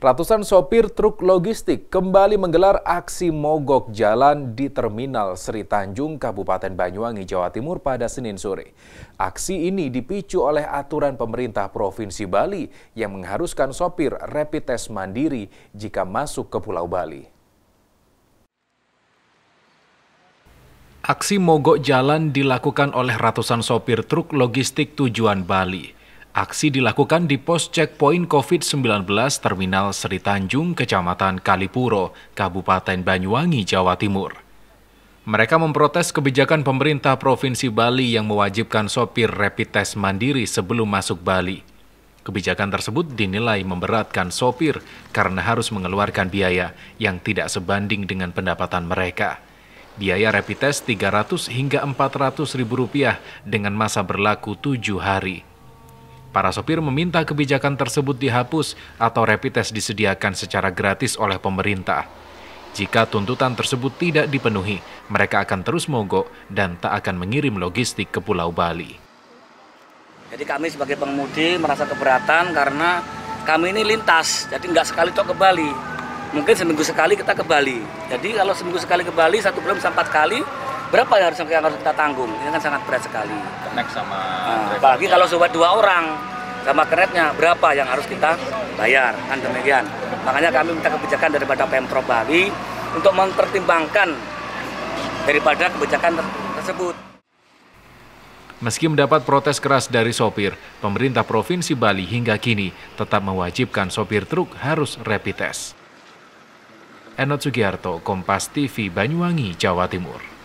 Ratusan sopir truk logistik kembali menggelar aksi mogok jalan di Terminal Seri Tanjung, Kabupaten Banyuwangi, Jawa Timur pada Senin sore. Aksi ini dipicu oleh aturan pemerintah Provinsi Bali yang mengharuskan sopir rapid test mandiri jika masuk ke Pulau Bali. Aksi mogok jalan dilakukan oleh ratusan sopir truk logistik tujuan Bali. Aksi dilakukan di pos checkpoint COVID-19 Terminal Seri Tanjung, Kecamatan Kalipuro, Kabupaten Banyuwangi, Jawa Timur. Mereka memprotes kebijakan pemerintah Provinsi Bali yang mewajibkan sopir rapid test mandiri sebelum masuk Bali. Kebijakan tersebut dinilai memberatkan sopir karena harus mengeluarkan biaya yang tidak sebanding dengan pendapatan mereka. Biaya rapid test 300 hingga 400 ribu rupiah dengan masa berlaku 7 hari. Para sopir meminta kebijakan tersebut dihapus atau rapid test disediakan secara gratis oleh pemerintah. Jika tuntutan tersebut tidak dipenuhi, mereka akan terus mogok dan tak akan mengirim logistik ke Pulau Bali. Jadi kami sebagai pengemudi merasa keberatan karena kami ini lintas, jadi nggak sekali tok ke Bali. Mungkin seminggu sekali kita ke Bali. Jadi kalau seminggu sekali ke Bali, satu bulan bisa empat kali, berapa yang harus yang harus kita tanggung ini kan sangat berat sekali connect sama nah, kalau sobat dua orang sama keretnya berapa yang harus kita bayar kan demikian makanya kami minta kebijakan daripada pemprov Bali untuk mempertimbangkan daripada kebijakan tersebut Meski mendapat protes keras dari sopir, pemerintah Provinsi Bali hingga kini tetap mewajibkan sopir truk harus rapid test. Enot Sugiharto, Kompas TV, Banyuwangi, Jawa Timur.